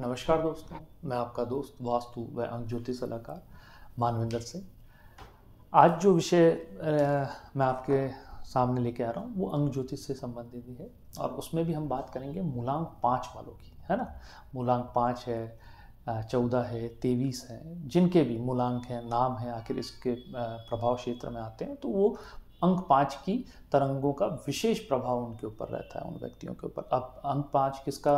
नमस्कार दोस्तों मैं आपका दोस्त वास्तु व अंक ज्योतिष सलाहकार मानविंदर सिंह आज जो विषय मैं आपके सामने लेके आ रहा हूँ वो अंक ज्योतिष से संबंधित ही है और उसमें भी हम बात करेंगे मूलांक पाँच वालों की है ना मूलांक पाँच है चौदह है तेईस है जिनके भी मूलांक हैं नाम है आखिर इसके प्रभाव क्षेत्र में आते हैं तो वो अंक पाँच की तरंगों का विशेष प्रभाव उनके ऊपर रहता है उन व्यक्तियों के ऊपर अब अंक पाँच किसका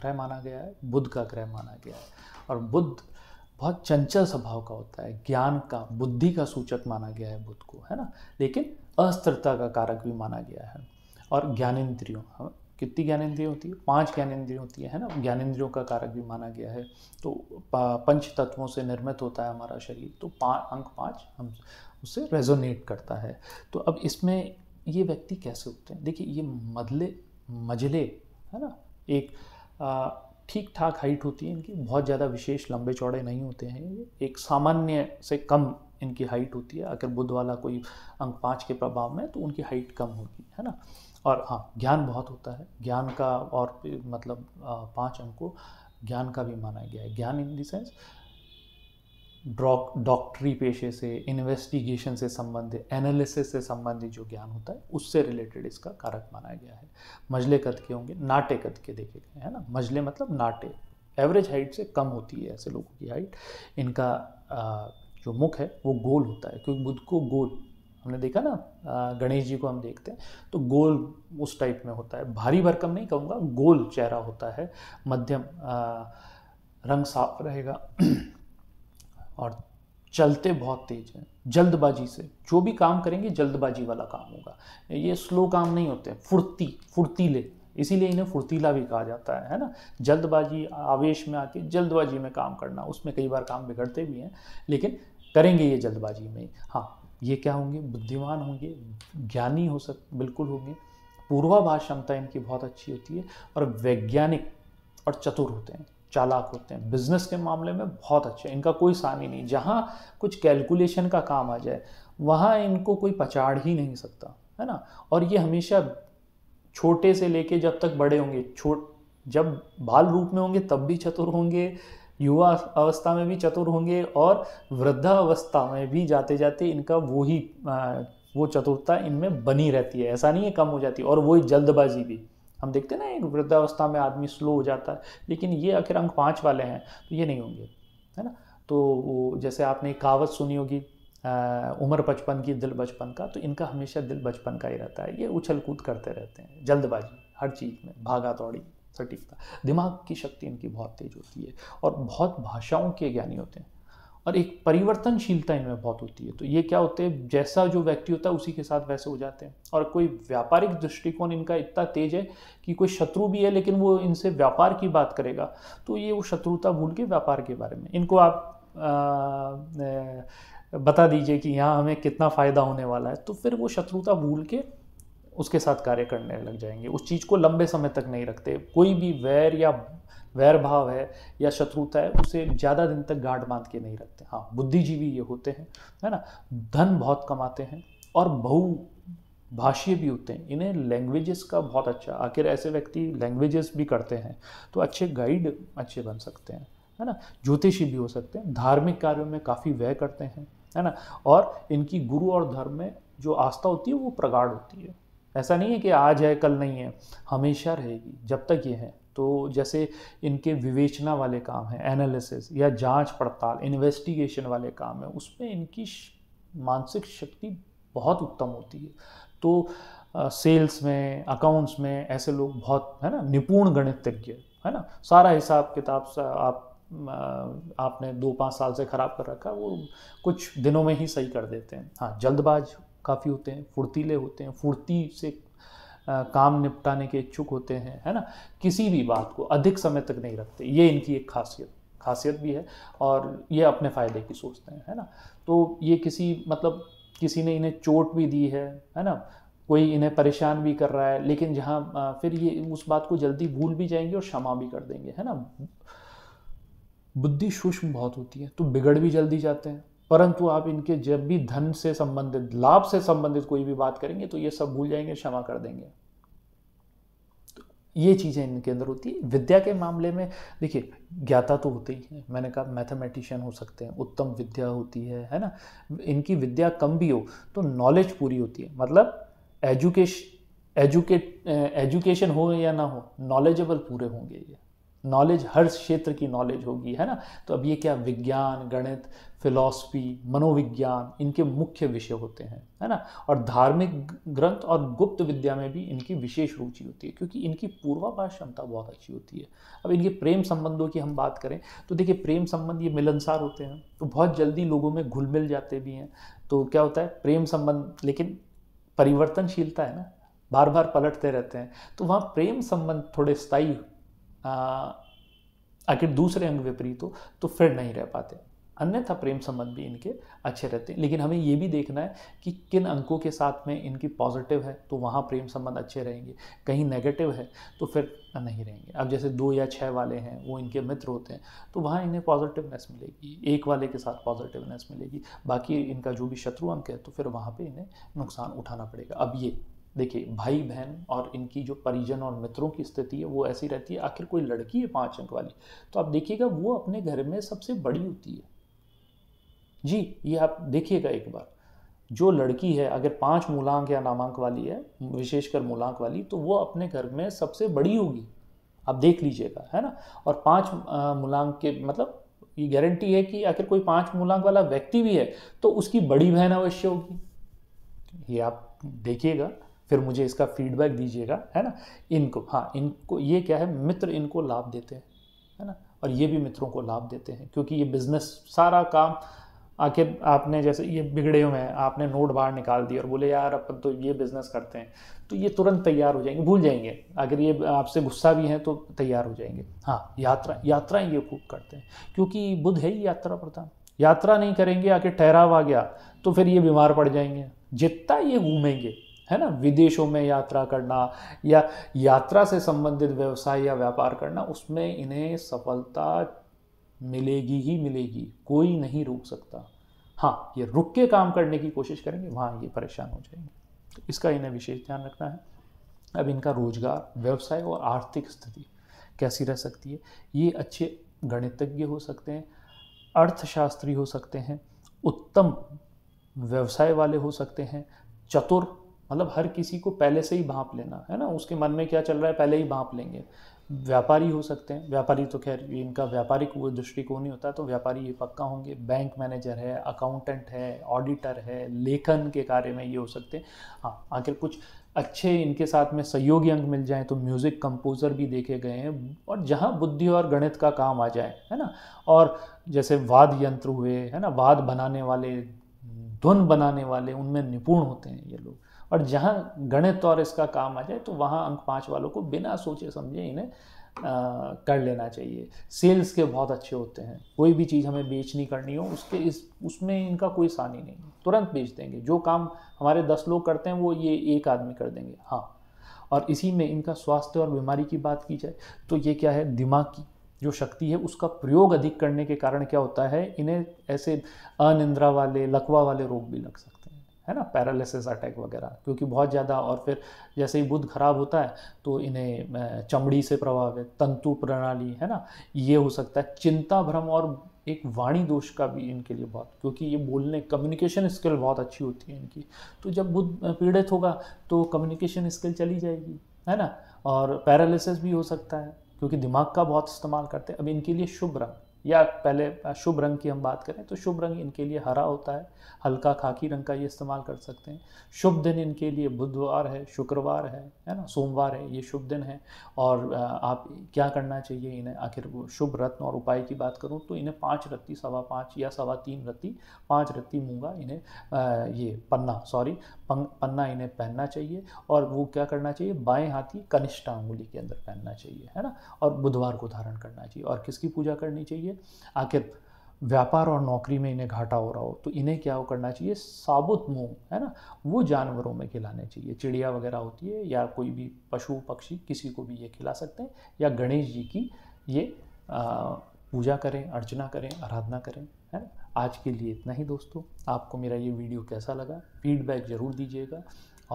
ग्रह माना गया है बुद्ध का ग्रह माना गया है और बुद्ध बहुत चंचल स्वभाव का होता है ज्ञान का बुद्धि का सूचक माना गया है बुद्ध को है ना लेकिन अस्थिरता का कारक भी माना गया है और ज्ञानेन्द्रियों हाँ, कितनी ज्ञानेन्द्रियाँ होती है पांच ज्ञानेन्द्रियाँ होती है है ना ज्ञानेन्द्रियों का कारक भी माना गया है तो पंच तत्वों से निर्मित होता है हमारा शरीर तो पा, अंक पाँच हम उससे रेजोनेट करता है तो अब इसमें ये व्यक्ति कैसे उठते हैं देखिए ये मदले मजले है ना एक ठीक ठाक हाइट होती है इनकी बहुत ज़्यादा विशेष लंबे चौड़े नहीं होते हैं एक सामान्य से कम इनकी हाइट होती है अगर बुध वाला कोई अंक पाँच के प्रभाव में तो उनकी हाइट कम होगी है ना और हाँ ज्ञान बहुत होता है ज्ञान का और मतलब पांच अंकों ज्ञान का भी माना गया है ज्ञान इन देंस डॉक्टरी पेशे से इन्वेस्टिगेशन से संबंधित एनालिसिस से संबंधित जो ज्ञान होता है उससे रिलेटेड इसका कारक माना गया है मजले कद के होंगे नाटे कद के देखे गए है ना मजले मतलब नाटे एवरेज हाइट से कम होती है ऐसे लोगों की हाइट इनका आ, जो मुख है वो गोल होता है क्योंकि बुद्ध को गोल हमने देखा ना गणेश जी को हम देखते हैं तो गोल उस टाइप में होता है भारी भरकम नहीं कहूँगा गोल चेहरा होता है मध्यम रंग साफ रहेगा और चलते बहुत तेज हैं जल्दबाजी से जो भी काम करेंगे जल्दबाजी वाला काम होगा ये स्लो काम नहीं होते फुर्ती फुर्तीले इसीलिए इन्हें फुर्तीला भी कहा जाता है है ना जल्दबाजी आवेश में आके जल्दबाजी में काम करना उसमें कई बार काम बिगड़ते भी हैं लेकिन करेंगे ये जल्दबाजी में हाँ ये क्या होंगे बुद्धिमान होंगे ज्ञानी हो सक बिल्कुल होंगे पूर्वाभास क्षमता इनकी बहुत अच्छी होती है और वैज्ञानिक और चतुर होते हैं चालाक होते हैं बिजनेस के मामले में बहुत अच्छे इनका कोई सानी नहीं जहाँ कुछ कैलकुलेशन का काम आ जाए वहाँ इनको कोई पछाड़ ही नहीं सकता है ना और ये हमेशा छोटे से लेके जब तक बड़े होंगे छोट जब बाल रूप में होंगे तब भी चतुर होंगे युवा अवस्था में भी चतुर होंगे और वृद्धावस्था में भी जाते जाते इनका वो ही वो चतुरता इनमें बनी रहती है ऐसा नहीं है कम हो जाती और वही जल्दबाजी भी हम देखते हैं ना एक वृद्धावस्था में आदमी स्लो हो जाता है लेकिन ये आखिर अंक पाँच वाले हैं तो ये नहीं होंगे है ना तो वो जैसे आपने कहावत सुनी होगी उम्र बचपन की दिल बचपन का तो इनका हमेशा दिल बचपन का ही रहता है ये उछल कूद करते रहते हैं जल्दबाजी हर चीज़ में भागा दौड़ी सटीकता था दिमाग की शक्ति इनकी बहुत तेज होती है और बहुत भाषाओं के ज्ञानी होते हैं और एक परिवर्तनशीलता इनमें बहुत होती है तो ये क्या होते हैं जैसा जो व्यक्ति होता है उसी के साथ वैसे हो जाते हैं और कोई व्यापारिक दृष्टिकोण इनका इतना तेज है कि कोई शत्रु भी है लेकिन वो इनसे व्यापार की बात करेगा तो ये वो शत्रुता भूल के व्यापार के बारे में इनको आप आ, बता दीजिए कि यहाँ हमें कितना फ़ायदा होने वाला है तो फिर वो शत्रुता भूल के उसके साथ कार्य करने लग जाएंगे उस चीज़ को लंबे समय तक नहीं रखते कोई भी वैर या वैर भाव है या शत्रुता है उसे ज़्यादा दिन तक गाढ़ बांध के नहीं रखते हाँ बुद्धिजीवी ये होते हैं है ना धन बहुत कमाते हैं और बहु भाषीय भी होते हैं इन्हें लैंग्वेजेस का बहुत अच्छा आखिर ऐसे व्यक्ति लैंग्वेजेस भी करते हैं तो अच्छे गाइड अच्छे बन सकते हैं है ना ज्योतिषी भी हो सकते हैं धार्मिक कार्यों में काफ़ी व्यय करते हैं है ना और इनकी गुरु और धर्म में जो आस्था होती है वो प्रगाढ़ होती है ऐसा नहीं है कि आज है कल नहीं है हमेशा रहेगी जब तक ये है तो जैसे इनके विवेचना वाले काम हैं एनालिसिस या जांच पड़ताल इन्वेस्टिगेशन वाले काम है उसमें इनकी मानसिक शक्ति बहुत उत्तम होती है तो सेल्स में अकाउंट्स में ऐसे लोग बहुत है ना निपुण गणितज्ञ है ना सारा हिसाब किताब सा आप आपने दो पाँच साल से ख़राब कर रखा वो कुछ दिनों में ही सही कर देते हैं हाँ जल्दबाज काफ़ी होते हैं फुर्तीले होते हैं फुर्ती से काम निपटाने के इच्छुक होते हैं है ना किसी भी बात को अधिक समय तक नहीं रखते ये इनकी एक खासियत खासियत भी है और ये अपने फ़ायदे की सोचते हैं है ना तो ये किसी मतलब किसी ने इन्हें चोट भी दी है है ना कोई इन्हें परेशान भी कर रहा है लेकिन जहाँ फिर ये उस बात को जल्दी भूल भी जाएंगे और क्षमा भी कर देंगे है ना बुद्धि सूक्ष्म बहुत होती है तो बिगड़ भी जल्दी जाते हैं परंतु आप इनके जब भी धन से संबंधित लाभ से संबंधित कोई भी बात करेंगे तो ये सब भूल जाएंगे क्षमा कर देंगे तो ये चीज़ें इनके अंदर होती है विद्या के मामले में देखिए ज्ञाता तो होते ही है मैंने कहा मैथमेटिशियन हो सकते हैं उत्तम विद्या होती है है ना इनकी विद्या कम भी हो तो नॉलेज पूरी होती है मतलब एजुकेश एजुकेट एजुकेशन हो या ना हो नॉलेजेबल पूरे होंगे ये नॉलेज हर क्षेत्र की नॉलेज होगी है ना तो अब ये क्या विज्ञान गणित फिलॉसफी मनोविज्ञान इनके मुख्य विषय होते हैं है ना और धार्मिक ग्रंथ और गुप्त विद्या में भी इनकी विशेष रुचि होती है क्योंकि इनकी पूर्वाभास क्षमता बहुत अच्छी होती है अब इनके प्रेम संबंधों की हम बात करें तो देखिए प्रेम संबंध ये मिलनसार होते हैं तो बहुत जल्दी लोगों में घुल मिल जाते भी हैं तो क्या होता है प्रेम संबंध लेकिन परिवर्तनशीलता है ना बार बार पलटते रहते हैं तो वहाँ प्रेम संबंध थोड़े स्थायी अगर दूसरे अंग विपरीत हो तो फिर नहीं रह पाते अन्यथा प्रेम संबंध भी इनके अच्छे रहते हैं लेकिन हमें ये भी देखना है कि किन अंकों के साथ में इनकी पॉजिटिव है तो वहाँ प्रेम संबंध अच्छे रहेंगे कहीं नेगेटिव है तो फिर नहीं रहेंगे अब जैसे दो या छः वाले हैं वो इनके मित्र होते हैं तो वहाँ इन्हें पॉजिटिवनेस मिलेगी एक वाले के साथ पॉजिटिवनेस मिलेगी बाकी इनका जो भी शत्रु अंक है तो फिर वहाँ पर इन्हें नुकसान उठाना पड़ेगा अब ये देखिए भाई बहन और इनकी जो परिजन और मित्रों की स्थिति है वो ऐसी रहती है आखिर कोई लड़की है पांच अंक वाली तो आप देखिएगा वो अपने घर में सबसे बड़ी होती है जी ये आप देखिएगा एक बार जो लड़की है अगर पांच मूलांक या नामांक वाली है विशेषकर मूलांक वाली तो वो अपने घर में सबसे बड़ी होगी आप देख लीजिएगा है ना और पांच मूलांक के मतलब ये गारंटी है कि अगर कोई पांच मूलांक वाला व्यक्ति भी है तो उसकी बड़ी बहन अवश्य होगी ये आप देखिएगा फिर मुझे इसका फीडबैक दीजिएगा है ना इनको हाँ इनको ये क्या है मित्र इनको लाभ देते हैं है ना और ये भी मित्रों को लाभ देते हैं क्योंकि ये बिजनेस सारा काम आखिर आपने जैसे ये बिगड़े हुए हैं आपने नोट बाहर निकाल दिया और बोले यार अपन तो ये बिज़नेस करते हैं तो ये तुरंत तैयार हो जाएंगे भूल जाएंगे अगर ये आपसे गुस्सा भी हैं तो तैयार हो जाएंगे हाँ यात्रा यात्राएं ये खूब करते हैं क्योंकि बुध है ही यात्रा प्रधान यात्रा नहीं करेंगे आके ठहराव आ गया तो फिर ये बीमार पड़ जाएंगे जितना ये घूमेंगे है ना विदेशों में यात्रा करना या यात्रा से संबंधित व्यवसाय या व्यापार करना उसमें इन्हें सफलता मिलेगी ही मिलेगी कोई नहीं रोक सकता हाँ ये रुक के काम करने की कोशिश करेंगे वहाँ ये परेशान हो जाएंगे तो इसका इन्हें विशेष ध्यान रखना है अब इनका रोजगार व्यवसाय और आर्थिक स्थिति कैसी रह सकती है ये अच्छे गणितज्ञ हो सकते हैं अर्थशास्त्री हो सकते हैं उत्तम व्यवसाय वाले हो सकते हैं चतुर मतलब हर किसी को पहले से ही भाप लेना है ना उसके मन में क्या चल रहा है पहले ही भाप लेंगे व्यापारी हो सकते हैं व्यापारी तो खैर इनका व्यापारिक वो दृष्टिकोण ही होता है तो व्यापारी ये पक्का होंगे बैंक मैनेजर है अकाउंटेंट है ऑडिटर है लेखन के कार्य में ये हो सकते हैं हाँ आखिर कुछ अच्छे इनके साथ में सहयोगी अंग मिल जाएं तो म्यूज़िक कंपोज़र भी देखे गए हैं और जहाँ बुद्धि और गणित का काम आ जाए है ना और जैसे वाद यंत्र हुए है ना वाद बनाने वाले ध्वन बनाने वाले उनमें निपुण होते हैं ये लोग और जहाँ गणित और इसका काम आ जाए तो वहाँ अंक पाँच वालों को बिना सोचे समझे इन्हें आ, कर लेना चाहिए सेल्स के बहुत अच्छे होते हैं कोई भी चीज़ हमें बेचनी करनी हो उसके इस उसमें इनका कोई सानी नहीं तुरंत बेच देंगे जो काम हमारे दस लोग करते हैं वो ये एक आदमी कर देंगे हाँ और इसी में इनका स्वास्थ्य और बीमारी की बात की जाए तो ये क्या है दिमाग की जो शक्ति है उसका प्रयोग अधिक करने के कारण क्या होता है इन्हें ऐसे अनिंद्रा वाले लकवा वाले रोग भी लग सकते हैं है ना पैरालिसिस अटैक वगैरह क्योंकि बहुत ज़्यादा और फिर जैसे ही बुध खराब होता है तो इन्हें चमड़ी से प्रभावित तंतु प्रणाली है ना ये हो सकता है चिंता भ्रम और एक वाणी दोष का भी इनके लिए बहुत क्योंकि ये बोलने कम्युनिकेशन स्किल बहुत अच्छी होती है इनकी तो जब बुध पीड़ित होगा तो कम्युनिकेशन स्किल चली जाएगी है ना और पैरालिसिस भी हो सकता है क्योंकि दिमाग का बहुत इस्तेमाल करते हैं अब इनके लिए शुभ रंग या पहले शुभ रंग की हम बात करें तो शुभ रंग इनके लिए हरा होता है हल्का खाकी रंग का ये इस्तेमाल कर सकते हैं शुभ दिन इनके लिए बुधवार है शुक्रवार है है ना सोमवार है ये शुभ दिन है और आप क्या करना चाहिए इन्हें आखिर शुभ रत्न और उपाय की बात करूँ तो इन्हें पाँच रत्ती सवा पाँच या सवा तीन रत्ती पाँच रत्ती मूँगा इन्हें ये पन्ना सॉरी पन्ना इन्हें पहनना चाहिए और वो क्या करना चाहिए बाएँ हाथ की कनिष्ठा उंगली के अंदर पहनना चाहिए है ना और बुधवार को धारण करना चाहिए और किसकी पूजा करनी चाहिए है आखिर व्यापार और नौकरी में इन्हें घाटा हो रहा हो तो इन्हें क्या वो करना चाहिए साबुत मूंग है ना वो जानवरों में खिलाने चाहिए चिड़िया वगैरह होती है या कोई भी पशु पक्षी किसी को भी ये खिला सकते हैं या गणेश जी की ये पूजा करें अर्चना करें आराधना करें है ना आज के लिए इतना ही दोस्तों आपको मेरा ये वीडियो कैसा लगा फीडबैक ज़रूर दीजिएगा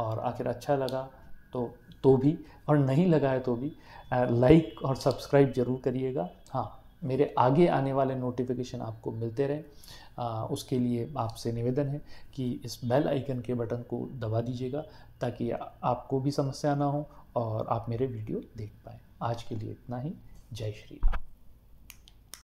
और आखिर अच्छा लगा तो तो भी और नहीं लगा है तो भी लाइक और सब्सक्राइब ज़रूर करिएगा हाँ मेरे आगे आने वाले नोटिफिकेशन आपको मिलते रहें उसके लिए आपसे निवेदन है कि इस बेल आइकन के बटन को दबा दीजिएगा ताकि आपको भी समस्या ना हो और आप मेरे वीडियो देख पाएँ आज के लिए इतना ही जय श्री राम